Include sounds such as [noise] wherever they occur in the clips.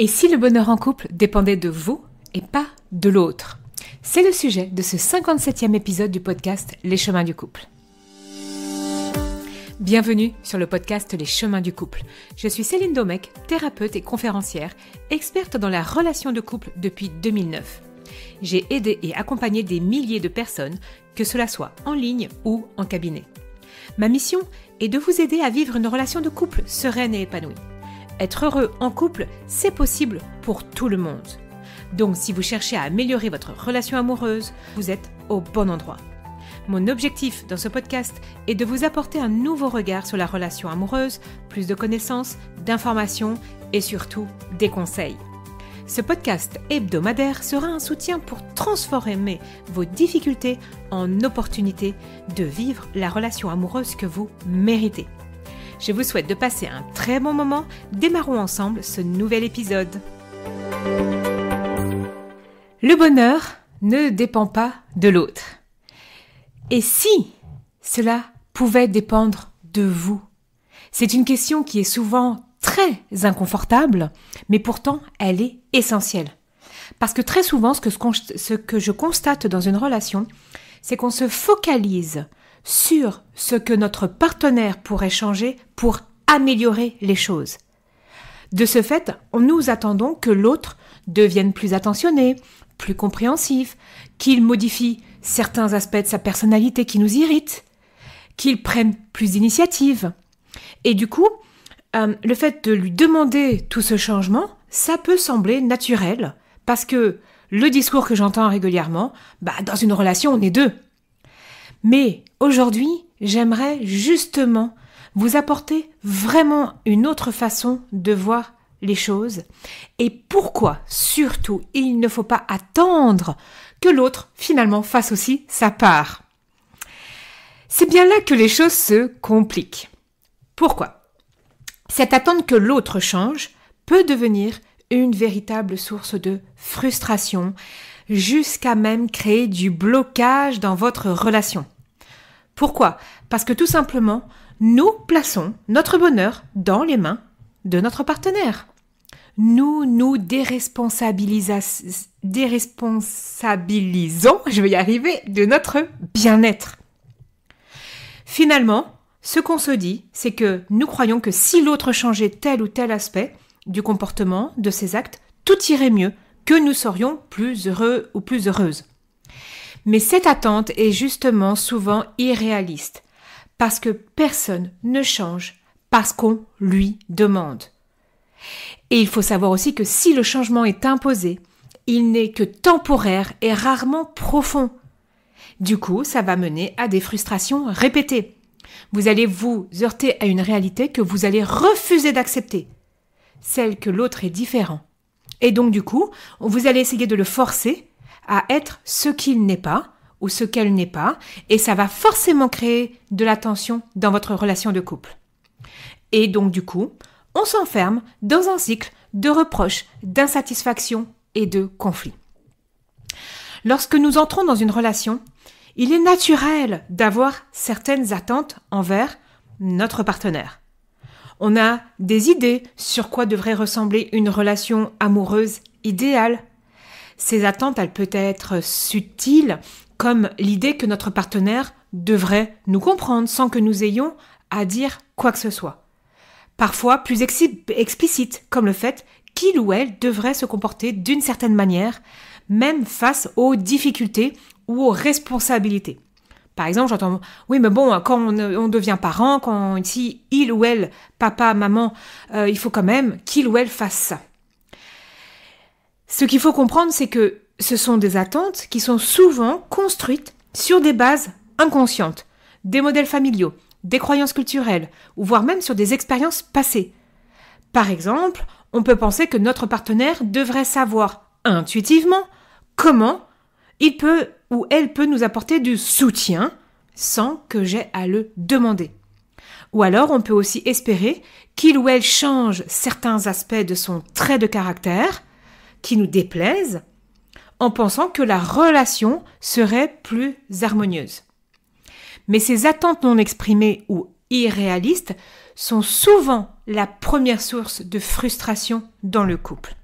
Et si le bonheur en couple dépendait de vous et pas de l'autre C'est le sujet de ce 57e épisode du podcast Les chemins du couple. Bienvenue sur le podcast Les chemins du couple. Je suis Céline Domecq, thérapeute et conférencière, experte dans la relation de couple depuis 2009. J'ai aidé et accompagné des milliers de personnes, que cela soit en ligne ou en cabinet. Ma mission est de vous aider à vivre une relation de couple sereine et épanouie. Être heureux en couple, c'est possible pour tout le monde. Donc si vous cherchez à améliorer votre relation amoureuse, vous êtes au bon endroit. Mon objectif dans ce podcast est de vous apporter un nouveau regard sur la relation amoureuse, plus de connaissances, d'informations et surtout des conseils. Ce podcast hebdomadaire sera un soutien pour transformer vos difficultés en opportunités de vivre la relation amoureuse que vous méritez. Je vous souhaite de passer un très bon moment. Démarrons ensemble ce nouvel épisode. Le bonheur ne dépend pas de l'autre. Et si cela pouvait dépendre de vous C'est une question qui est souvent très inconfortable, mais pourtant elle est essentielle. Parce que très souvent, ce que, je constate dans une relation, c'est qu'on se focalise sur ce que notre partenaire pourrait changer pour améliorer les choses. De ce fait, nous attendons que l'autre devienne plus attentionné, plus compréhensif, qu'il modifie certains aspects de sa personnalité qui nous irritent, qu'il prenne plus d'initiatives. Et du coup, euh, le fait de lui demander tout ce changement, ça peut sembler naturel, parce que le discours que j'entends régulièrement, bah, dans une relation, on est deux. Mais aujourd'hui, j'aimerais justement vous apporter vraiment une autre façon de voir les choses et pourquoi surtout il ne faut pas attendre que l'autre finalement fasse aussi sa part. C'est bien là que les choses se compliquent. Pourquoi Cette attente que l'autre change peut devenir une véritable source de frustration, jusqu'à même créer du blocage dans votre relation. Pourquoi Parce que tout simplement, nous plaçons notre bonheur dans les mains de notre partenaire. Nous nous déresponsabilisons, [laughs] je vais y arriver, de notre bien-être. Finalement, ce qu'on se dit, c'est que nous croyons que si l'autre changeait tel ou tel aspect du comportement, de ses actes, tout irait mieux, que nous serions plus heureux ou plus heureuses. Mais cette attente est justement souvent irréaliste, parce que personne ne change parce qu'on lui demande. Et il faut savoir aussi que si le changement est imposé, il n'est que temporaire et rarement profond. Du coup, ça va mener à des frustrations répétées. Vous allez vous heurter à une réalité que vous allez refuser d'accepter, celle que l'autre est différent et donc du coup, vous allez essayer de le forcer à être ce qu'il n'est pas ou ce qu'elle n'est pas, et ça va forcément créer de la tension dans votre relation de couple. Et donc du coup, on s'enferme dans un cycle de reproches, d'insatisfaction et de conflits. Lorsque nous entrons dans une relation, il est naturel d'avoir certaines attentes envers notre partenaire. On a des idées sur quoi devrait ressembler une relation amoureuse idéale. Ces attentes, elles peuvent être subtiles, comme l'idée que notre partenaire devrait nous comprendre sans que nous ayons à dire quoi que ce soit. Parfois plus explicites, comme le fait qu'il ou elle devrait se comporter d'une certaine manière, même face aux difficultés ou aux responsabilités. Par exemple, j'entends oui, mais bon, quand on, devient parent, quand on dit il ou elle, papa, maman, euh, il faut quand même qu'il ou elle fasse ça. Ce qu'il faut comprendre, c'est que ce sont des attentes qui sont souvent construites sur des bases inconscientes, des modèles familiaux, des croyances culturelles, ou voire même sur des expériences passées. Par exemple, on peut penser que notre partenaire devrait savoir intuitivement comment il peut ou elle peut nous apporter du soutien sans que j'aie à le demander. Ou alors on peut aussi espérer qu'il ou elle change certains aspects de son trait de caractère qui nous déplaisent en pensant que la relation serait plus harmonieuse. Mais ces attentes non exprimées ou irréalistes sont souvent la première source de frustration dans le couple.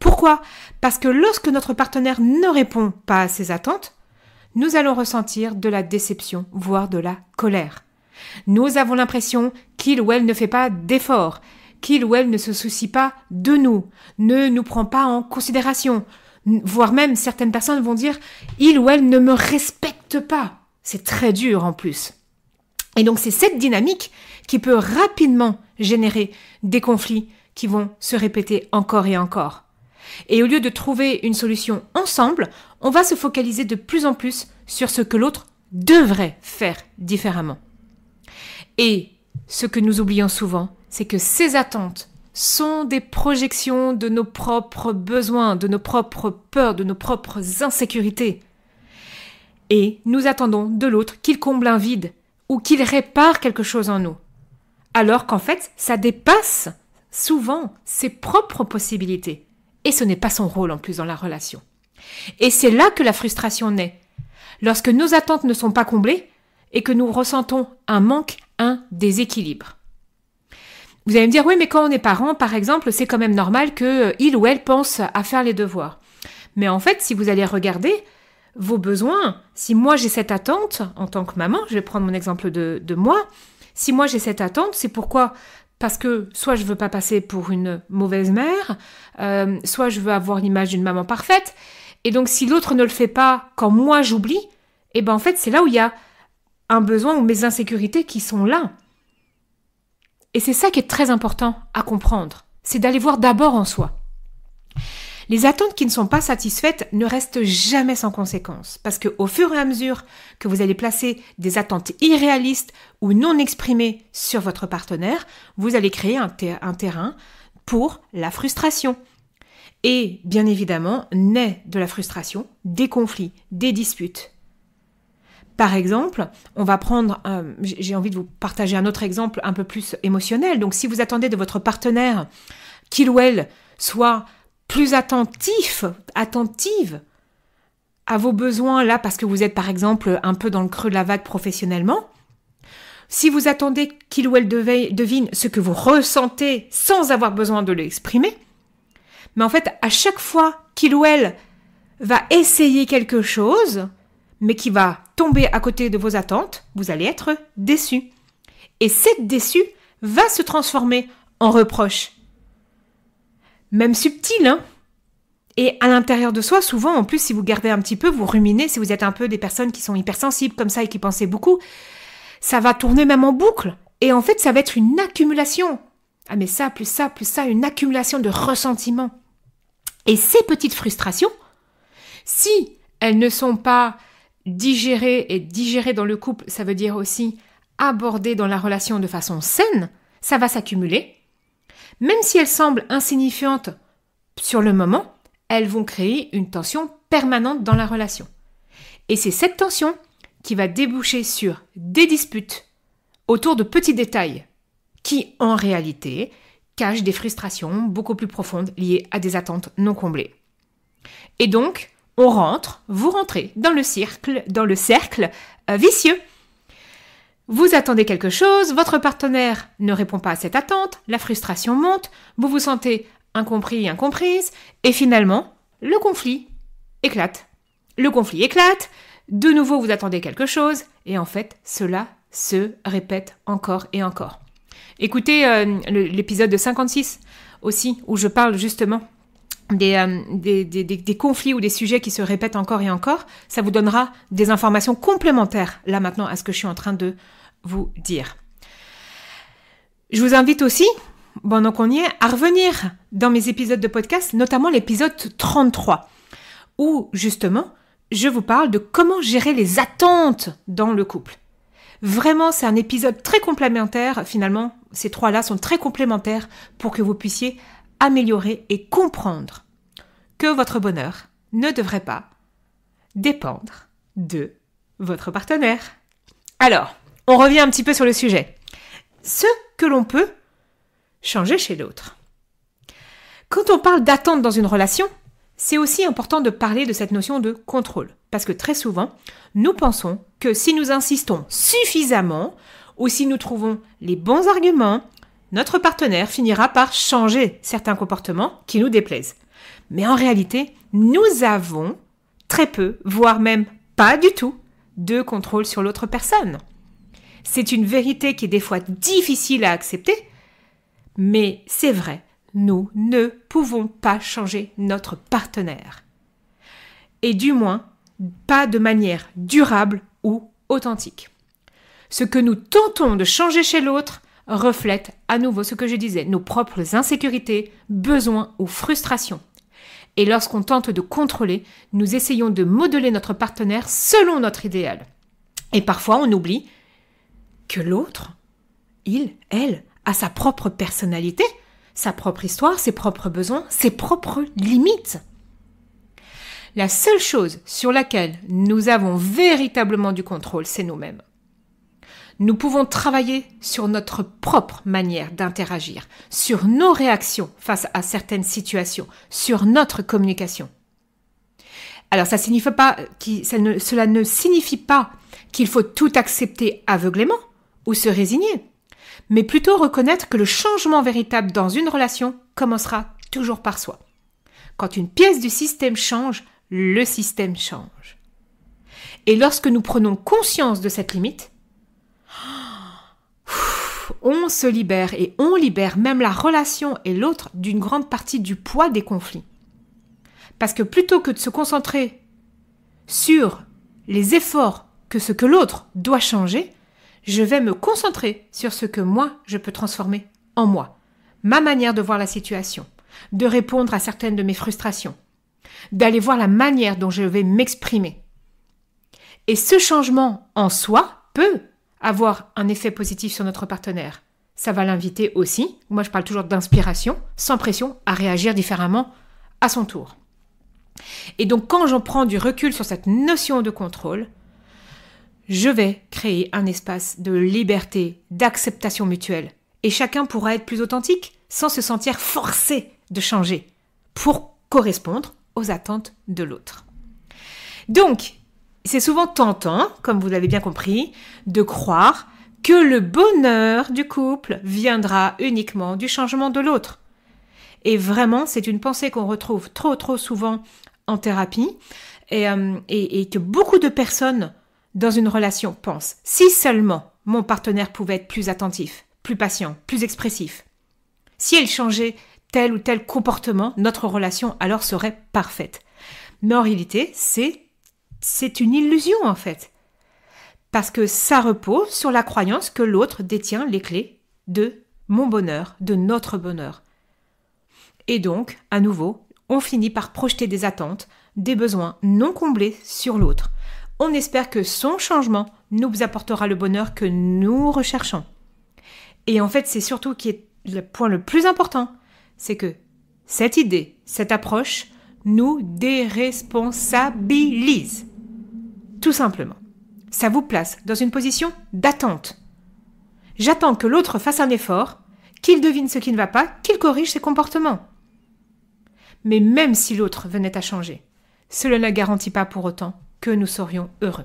Pourquoi Parce que lorsque notre partenaire ne répond pas à ces attentes, nous allons ressentir de la déception, voire de la colère. Nous avons l'impression qu'il ou elle ne fait pas d'efforts, qu'il ou elle ne se soucie pas de nous, ne nous prend pas en considération, voire même certaines personnes vont dire il ou elle ne me respecte pas. C'est très dur en plus. Et donc c'est cette dynamique qui peut rapidement générer des conflits qui vont se répéter encore et encore. Et au lieu de trouver une solution ensemble, on va se focaliser de plus en plus sur ce que l'autre devrait faire différemment. Et ce que nous oublions souvent, c'est que ces attentes sont des projections de nos propres besoins, de nos propres peurs, de nos propres insécurités. Et nous attendons de l'autre qu'il comble un vide ou qu'il répare quelque chose en nous. Alors qu'en fait, ça dépasse souvent ses propres possibilités. Et ce n'est pas son rôle en plus dans la relation. Et c'est là que la frustration naît. Lorsque nos attentes ne sont pas comblées et que nous ressentons un manque, un déséquilibre. Vous allez me dire, oui, mais quand on est parent, par exemple, c'est quand même normal que euh, ou elle pense à faire les devoirs. Mais en fait, si vous allez regarder vos besoins, si moi j'ai cette attente en tant que maman, je vais prendre mon exemple de moi, si moi j'ai cette attente, c'est pourquoi parce que soit je veux pas passer pour une mauvaise mère, euh, soit je veux avoir l'image d'une maman parfaite. Et donc si l'autre ne le fait pas quand moi j'oublie, eh ben en fait c'est là où il y a un besoin ou mes insécurités qui sont là. Et c'est ça qui est très important à comprendre, c'est d'aller voir d'abord en soi. Les attentes qui ne sont pas satisfaites ne restent jamais sans conséquence, parce que au fur et à mesure que vous allez placer des attentes irréalistes ou non exprimées sur votre partenaire, vous allez créer un, terrain pour la frustration. Et bien évidemment, naît de la frustration des conflits, des disputes. Par exemple, on va prendre, j'ai envie de vous partager un autre exemple un peu plus émotionnel. Donc si vous attendez de votre partenaire qu'il ou elle soit plus attentif, attentive à vos besoins là parce que vous êtes par exemple un peu dans le creux de la vague professionnellement, si vous attendez qu'il ou elle devine ce que vous ressentez sans avoir besoin de l'exprimer, mais en fait, à chaque fois qu'il ou elle va essayer quelque chose, mais qui va tomber à côté de vos attentes, vous allez être déçu. Et cette déçu va se transformer en reproche même subtil, hein. et à l'intérieur de soi, souvent, en plus, si vous gardez un petit peu, vous ruminez, si vous êtes un peu des personnes qui sont hypersensibles comme ça et qui pensez beaucoup, ça va tourner même en boucle. Et en fait, ça va être une accumulation. Ah mais ça, plus ça, plus ça, une accumulation de ressentiments. Et ces petites frustrations, si elles ne sont pas digérées et digérées dans le couple, ça veut dire aussi abordées dans la relation de façon saine, ça va s'accumuler même si elles semblent insignifiantes sur le moment, elles vont créer une tension permanente dans la relation. Et c'est cette tension qui va déboucher sur des disputes autour de petits détails qui, en réalité, cachent des frustrations beaucoup plus profondes liées à des attentes non comblées. Et donc, on rentre, vous rentrez dans le cercle, dans le cercle euh, vicieux vous attendez quelque chose, votre partenaire ne répond pas à cette attente, la frustration monte, vous vous sentez incompris, incomprise, et finalement, le conflit éclate. Le conflit éclate, de nouveau vous attendez quelque chose, et en fait, cela se répète encore et encore. Écoutez euh, l'épisode de 56 aussi, où je parle justement euh, des, conflits ou des sujets qui se répètent encore et encore, ça vous donnera des informations complémentaires là maintenant à ce que je suis en train de vous dire. Je vous invite aussi, bon donc on y est, à revenir dans mes épisodes de podcast, notamment l'épisode 33, où justement je vous parle de comment gérer les attentes dans le couple. Vraiment, c'est un épisode très complémentaire. Finalement, ces trois-là sont très complémentaires pour que vous puissiez améliorer et comprendre que votre bonheur ne devrait pas dépendre de votre partenaire. Alors, on revient un petit peu sur le sujet. Ce que l'on peut changer chez l'autre. Quand on parle d'attente dans une relation, c'est aussi important de parler de cette notion de contrôle. Parce que très souvent, nous pensons que si nous insistons suffisamment, ou si nous trouvons les bons arguments, notre partenaire finira par changer certains comportements qui nous déplaisent. Mais en réalité, nous avons très peu, voire même pas du tout, de contrôle sur l'autre personne. C'est une vérité qui est des fois difficile à accepter, mais c'est vrai, nous ne pouvons pas changer notre partenaire. Et du moins, pas de manière durable ou authentique. Ce que nous tentons de changer chez l'autre, reflète à nouveau ce que je disais, nos propres insécurités, besoins ou frustrations. Et lorsqu'on tente de contrôler, nous essayons de modeler notre partenaire selon notre idéal. Et parfois, on oublie que l'autre, il, elle, a sa propre personnalité, sa propre histoire, ses propres besoins, ses propres limites. La seule chose sur laquelle nous avons véritablement du contrôle, c'est nous-mêmes. Nous pouvons travailler sur notre propre manière d'interagir, sur nos réactions face à certaines situations, sur notre communication. Alors ça, signifie pas cela ne signifie pas qu'il faut tout accepter aveuglément ou se résigner, mais plutôt reconnaître que le changement véritable dans une relation commencera toujours par soi. Quand une pièce du système change, le système change. Et lorsque nous prenons conscience de cette limite, on se libère et on libère même la relation et l'autre d'une grande partie du poids des conflits. Parce que plutôt que de se concentrer sur les efforts que ce que l'autre doit changer, je vais me concentrer sur ce que moi je peux transformer en moi, ma manière de voir la situation, de répondre à certaines de mes frustrations, d'aller voir la manière dont je vais m'exprimer. Et ce changement en soi peut avoir un effet positif sur notre partenaire, ça va l'inviter aussi, moi je parle toujours d'inspiration, sans pression, à réagir différemment à son tour. Et donc quand j'en prends du recul sur cette notion de contrôle, je vais créer un espace de liberté, d'acceptation mutuelle, et chacun pourra être plus authentique sans se sentir forcé de changer pour correspondre aux attentes de l'autre. Donc, c'est souvent tentant, comme vous l'avez bien compris, de croire que le bonheur du couple viendra uniquement du changement de l'autre. Et vraiment, c'est une pensée qu'on retrouve trop trop souvent en thérapie euh, et, et que beaucoup de personnes dans une relation pensent. Si seulement mon partenaire pouvait être plus attentif, plus patient, plus expressif. Si elle changeait tel ou tel comportement, notre relation alors serait parfaite. Mais en réalité, c'est c'est une illusion en fait. Parce que ça repose sur la croyance que l'autre détient les clés de mon bonheur, de notre bonheur. Et donc, à nouveau, on finit par projeter des attentes, des besoins non comblés sur l'autre. On espère que son changement nous apportera le bonheur que nous recherchons. Et en fait, c'est surtout qui est le point le plus important, c'est que cette idée, cette approche nous déresponsabilise. Tout simplement. Ça vous place dans une position d'attente. J'attends que l'autre fasse un effort, qu'il devine ce qui ne va pas, qu'il corrige ses comportements. Mais même si l'autre venait à changer, cela ne garantit pas pour autant que nous serions heureux.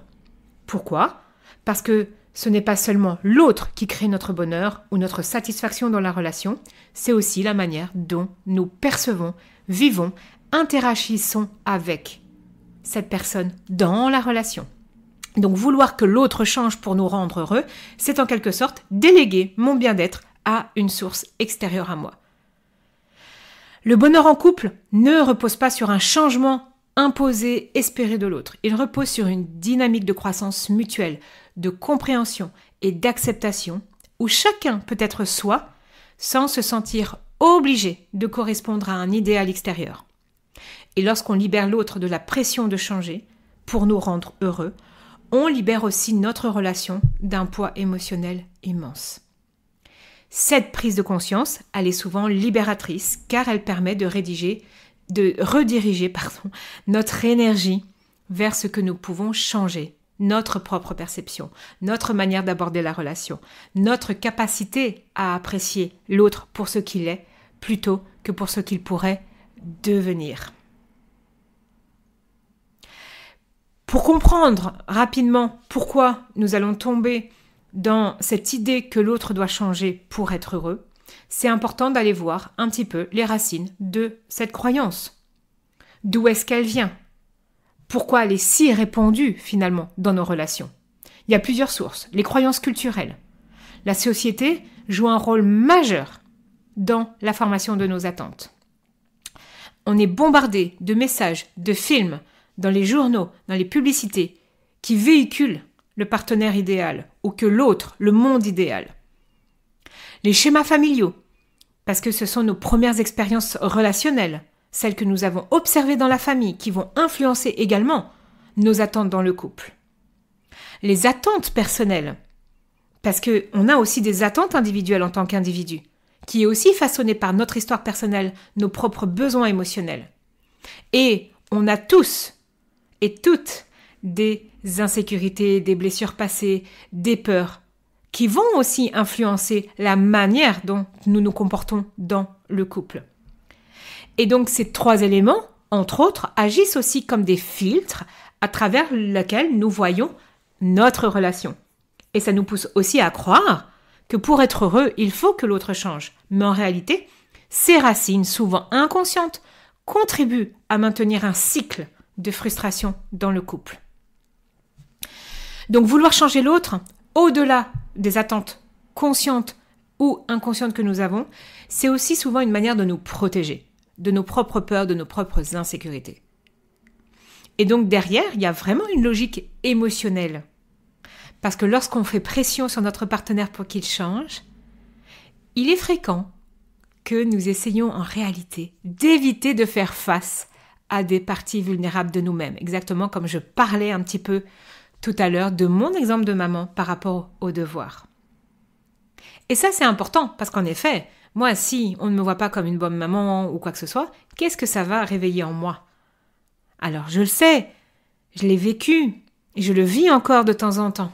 Pourquoi Parce que ce n'est pas seulement l'autre qui crée notre bonheur ou notre satisfaction dans la relation, c'est aussi la manière dont nous percevons, vivons, interagissons avec cette personne dans la relation. Donc vouloir que l'autre change pour nous rendre heureux, c'est en quelque sorte déléguer mon bien-être à une source extérieure à moi. Le bonheur en couple ne repose pas sur un changement imposé, espéré de l'autre. Il repose sur une dynamique de croissance mutuelle, de compréhension et d'acceptation, où chacun peut être soi sans se sentir obligé de correspondre à un idéal extérieur. Et lorsqu'on libère l'autre de la pression de changer pour nous rendre heureux, on libère aussi notre relation d'un poids émotionnel immense. Cette prise de conscience, elle est souvent libératrice car elle permet de rédiger, de rediriger pardon, notre énergie vers ce que nous pouvons changer, notre propre perception, notre manière d'aborder la relation, notre capacité à apprécier l'autre pour ce qu'il est plutôt que pour ce qu'il pourrait devenir. Pour comprendre rapidement pourquoi nous allons tomber dans cette idée que l'autre doit changer pour être heureux, c'est important d'aller voir un petit peu les racines de cette croyance. D'où est-ce qu'elle vient Pourquoi elle est si répandue finalement dans nos relations Il y a plusieurs sources. Les croyances culturelles. La société joue un rôle majeur dans la formation de nos attentes. On est bombardé de messages, de films, dans les journaux, dans les publicités, qui véhiculent le partenaire idéal ou que l'autre, le monde idéal. Les schémas familiaux, parce que ce sont nos premières expériences relationnelles, celles que nous avons observées dans la famille, qui vont influencer également nos attentes dans le couple. Les attentes personnelles, parce que on a aussi des attentes individuelles en tant qu'individu, qui est aussi façonnée par notre histoire personnelle, nos propres besoins émotionnels. Et on a tous et toutes des insécurités, des blessures passées, des peurs, qui vont aussi influencer la manière dont nous nous comportons dans le couple. Et donc ces trois éléments, entre autres, agissent aussi comme des filtres à travers lesquels nous voyons notre relation. Et ça nous pousse aussi à croire que pour être heureux, il faut que l'autre change. Mais en réalité, ces racines, souvent inconscientes, contribuent à maintenir un cycle de frustration dans le couple. Donc vouloir changer l'autre, au-delà des attentes conscientes ou inconscientes que nous avons, c'est aussi souvent une manière de nous protéger de nos propres peurs, de nos propres insécurités. Et donc derrière, il y a vraiment une logique émotionnelle. Parce que lorsqu'on fait pression sur notre partenaire pour qu'il change, il est fréquent que nous essayons en réalité d'éviter de faire face à des parties vulnérables de nous-mêmes. Exactement comme je parlais un petit peu tout à l'heure de mon exemple de maman par rapport au devoir. Et ça, c'est important, parce qu'en effet, moi, si on ne me voit pas comme une bonne maman ou quoi que ce soit, qu'est-ce que ça va réveiller en moi Alors, je le sais, je l'ai vécu, et je le vis encore de temps en temps.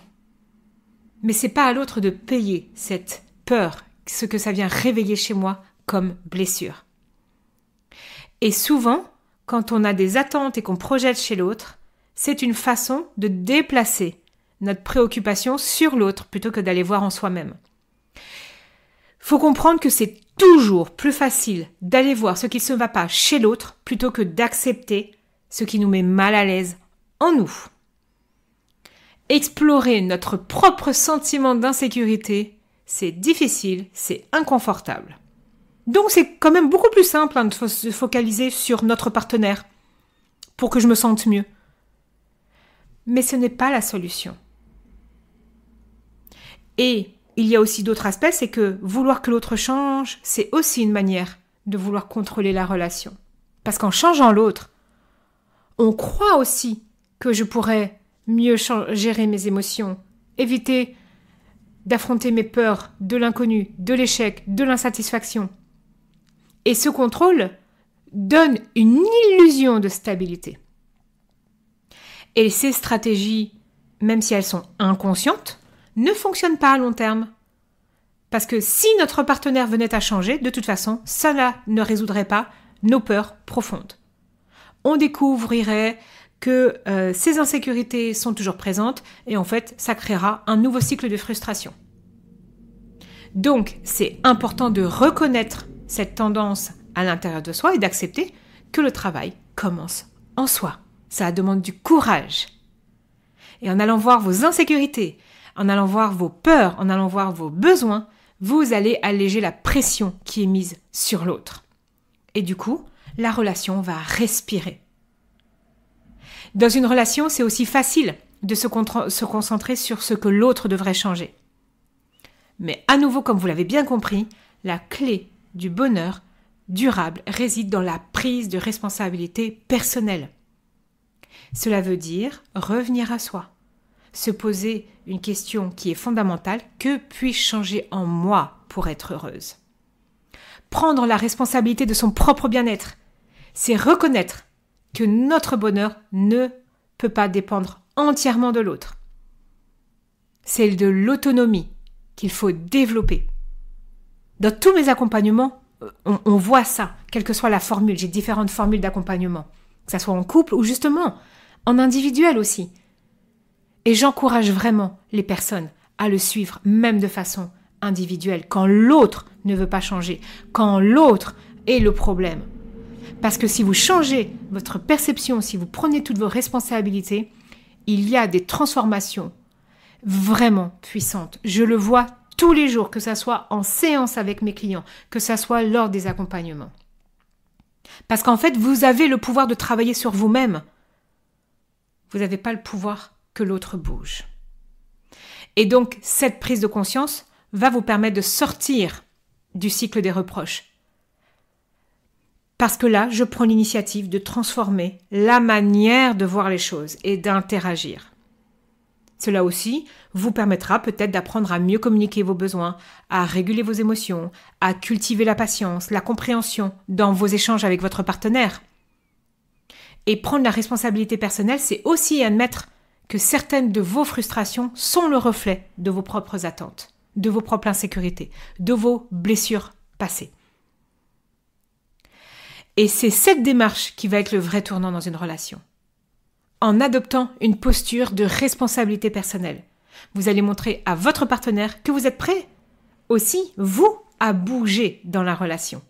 Mais c'est pas à l'autre de payer cette peur, ce que ça vient réveiller chez moi comme blessure. Et souvent, quand on a des attentes et qu'on projette chez l'autre, c'est une façon de déplacer notre préoccupation sur l'autre plutôt que d'aller voir en soi-même. Faut comprendre que c'est toujours plus facile d'aller voir ce qui ne va pas chez l'autre plutôt que d'accepter ce qui nous met mal à l'aise en nous. Explorer notre propre sentiment d'insécurité, c'est difficile, c'est inconfortable. Donc c'est quand même beaucoup plus simple hein, de se focaliser sur notre partenaire pour que je me sente mieux. Mais ce n'est pas la solution. Et il y a aussi d'autres aspects, c'est que vouloir que l'autre change, c'est aussi une manière de vouloir contrôler la relation. Parce qu'en changeant l'autre, on croit aussi que je pourrais mieux gérer mes émotions, éviter d'affronter mes peurs, de l'inconnu, de l'échec, de l'insatisfaction. Et ce contrôle donne une illusion de stabilité. Et ces stratégies, même si elles sont inconscientes, ne fonctionnent pas à long terme. Parce que si notre partenaire venait à changer, de toute façon, cela ne résoudrait pas nos peurs profondes. On découvrirait que euh, ces insécurités sont toujours présentes et en fait, ça créera un nouveau cycle de frustration. Donc, c'est important de reconnaître cette tendance à l'intérieur de soi et d'accepter que le travail commence en soi. Ça demande du courage. Et en allant voir vos insécurités, en allant voir vos peurs, en allant voir vos besoins, vous allez alléger la pression qui est mise sur l'autre. Et du coup, la relation va respirer. Dans une relation, c'est aussi facile de se, se concentrer sur ce que l'autre devrait changer. Mais à nouveau, comme vous l'avez bien compris, la clé du bonheur durable réside dans la prise de responsabilité personnelle. Cela veut dire revenir à soi, se poser une question qui est fondamentale, que puis-je changer en moi pour être heureuse Prendre la responsabilité de son propre bien-être, c'est reconnaître que notre bonheur ne peut pas dépendre entièrement de l'autre. C'est de l'autonomie qu'il faut développer. Dans tous mes accompagnements, euh, on, voit ça, quelle que soit la formule. J'ai différentes formules d'accompagnement, que ce soit en couple ou justement en individuel aussi. Et j'encourage vraiment les personnes à le suivre, même de façon individuelle, quand l'autre ne veut pas changer, quand l'autre est le problème. Parce que si vous changez votre perception, si vous prenez toutes vos responsabilités, il y a des transformations vraiment puissantes. Je le vois tous les jours, que ça soit en séance avec mes clients, que ça soit lors des accompagnements. Parce qu'en fait, vous avez le pouvoir de travailler sur vous-même. Vous n'avez pas le pouvoir que l'autre bouge. Et donc, cette prise de conscience va vous permettre de sortir du cycle des reproches. Parce que là, je prends l'initiative de transformer la manière de voir les choses et d'interagir. Cela aussi vous permettra peut-être d'apprendre à mieux communiquer vos besoins, à réguler vos émotions, à cultiver la patience, la compréhension dans vos échanges avec votre partenaire. Et prendre la responsabilité personnelle, c'est aussi admettre que certaines de vos frustrations sont le reflet de vos propres attentes, de vos propres insécurités, de vos blessures passées. Et c'est cette démarche qui va être le vrai tournant dans une relation en adoptant une posture de responsabilité personnelle. Vous allez montrer à votre partenaire que vous êtes prêt aussi, vous, à bouger dans la relation,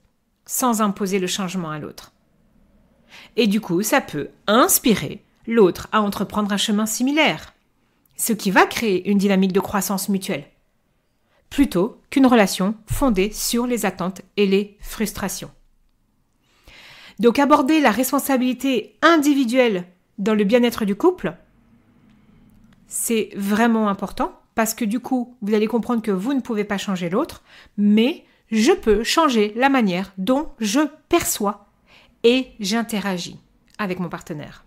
sans imposer le changement à l'autre. Et du coup, ça peut inspirer l'autre à entreprendre un chemin similaire, ce qui va créer une dynamique de croissance mutuelle, plutôt qu'une relation fondée sur les attentes et les frustrations. Donc aborder la responsabilité individuelle dans le bien-être du couple, c'est vraiment important parce que du coup, vous allez comprendre que vous ne pouvez pas changer l'autre, mais je peux changer la manière dont je perçois et j'interagis avec mon partenaire.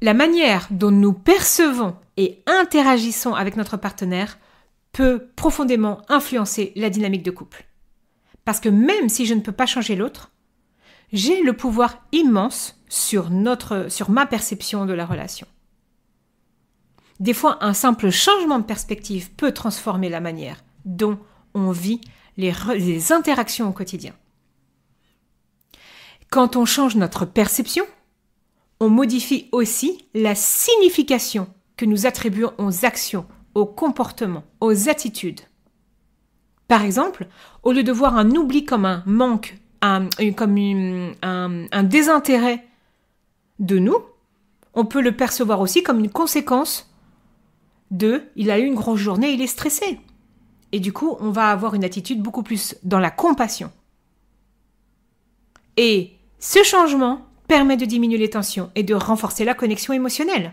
La manière dont nous percevons et interagissons avec notre partenaire peut profondément influencer la dynamique de couple. Parce que même si je ne peux pas changer l'autre, j'ai le pouvoir immense sur, notre, sur ma perception de la relation. Des fois, un simple changement de perspective peut transformer la manière dont on vit les, interactions au quotidien. Quand on change notre perception, on modifie aussi la signification que nous attribuons aux actions, aux comportements, aux attitudes. Par exemple, au lieu de voir un oubli comme un manque, comme un désintérêt de nous, on peut le percevoir aussi comme une conséquence de il a eu une grosse journée, il est stressé. Et du coup, on va avoir une attitude beaucoup plus dans la compassion. Et ce changement permet de diminuer les tensions et de renforcer la connexion émotionnelle.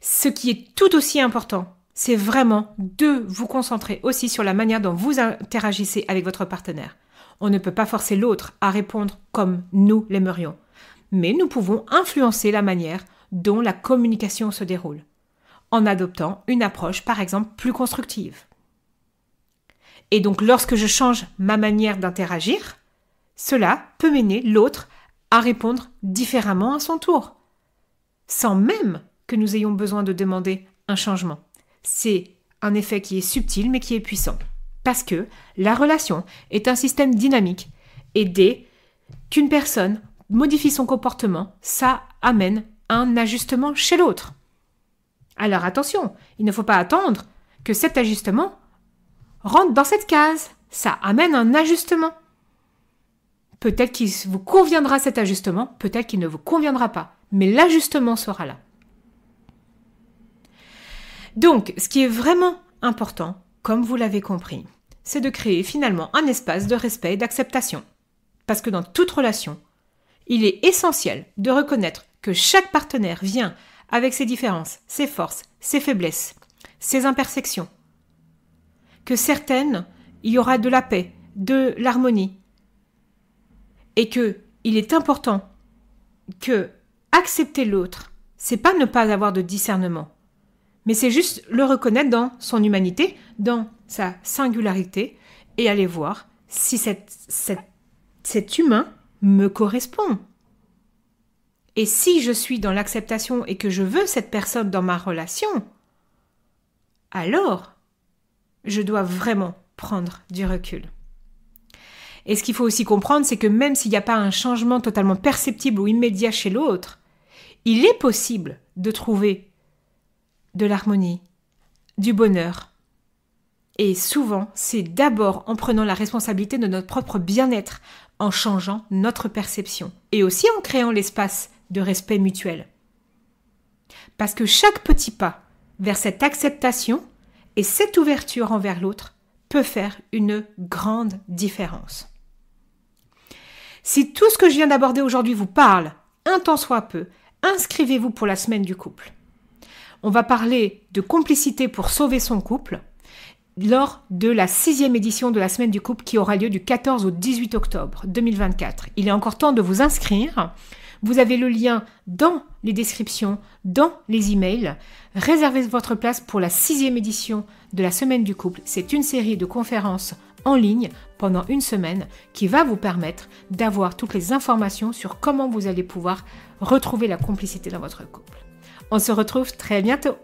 Ce qui est tout aussi important, c'est vraiment de vous concentrer aussi sur la manière dont vous interagissez avec votre partenaire. On ne peut pas forcer l'autre à répondre comme nous l'aimerions, mais nous pouvons influencer la manière dont la communication se déroule, en adoptant une approche par exemple plus constructive. Et donc lorsque je change ma manière d'interagir, cela peut mener l'autre à répondre différemment à son tour, sans même que nous ayons besoin de demander un changement. C'est un effet qui est subtil mais qui est puissant. Parce que la relation est un système dynamique et dès qu'une personne modifie son comportement, ça amène un ajustement chez l'autre. Alors attention, il ne faut pas attendre que cet ajustement rentre dans cette case. Ça amène un ajustement. Peut-être qu'il vous conviendra cet ajustement, peut-être qu'il ne vous conviendra pas, mais l'ajustement sera là. Donc, ce qui est vraiment important, comme vous l'avez compris, c'est de créer finalement un espace de respect et d'acceptation. Parce que dans toute relation, il est essentiel de reconnaître que chaque partenaire vient avec ses différences, ses forces, ses faiblesses, ses imperfections. Que certaines, il y aura de la paix, de l'harmonie. Et que il est important que accepter l'autre, c'est pas ne pas avoir de discernement, mais c'est juste le reconnaître dans son humanité, dans sa singularité, et aller voir si cet humain me correspond. Et si je suis dans l'acceptation et que je veux cette personne dans ma relation, alors je dois vraiment prendre du recul. Et ce qu'il faut aussi comprendre, c'est que même s'il n'y a pas un changement totalement perceptible ou immédiat chez l'autre, il est possible de trouver de l'harmonie, du bonheur. Et souvent, c'est d'abord en prenant la responsabilité de notre propre bien-être, en changeant notre perception, et aussi en créant l'espace de respect mutuel. Parce que chaque petit pas vers cette acceptation et cette ouverture envers l'autre peut faire une grande différence. Si tout ce que je viens d'aborder aujourd'hui vous parle, un temps soit peu, inscrivez-vous pour la semaine du couple on va parler de complicité pour sauver son couple lors de la sixième édition de la semaine du couple qui aura lieu du 14 au 18 octobre 2024. Il est encore temps de vous inscrire. Vous avez le lien dans les descriptions, dans les emails. Réservez votre place pour la sixième édition de la semaine du couple. C'est une série de conférences en ligne pendant une semaine qui va vous permettre d'avoir toutes les informations sur comment vous allez pouvoir retrouver la complicité dans votre couple. On se retrouve très bientôt.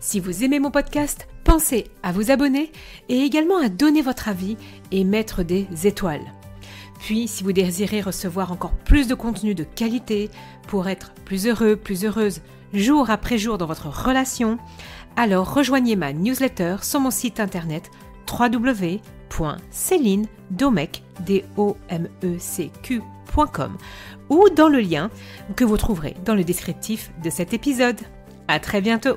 Si vous aimez mon podcast, pensez à vous abonner et également à donner votre avis et mettre des étoiles. Puis, si vous désirez recevoir encore plus de contenu de qualité pour être plus heureux, plus heureuse, jour après jour dans votre relation, alors rejoignez ma newsletter sur mon site internet www.celine.domecq.com e ou dans le lien que vous trouverez dans le descriptif de cet épisode. À très bientôt!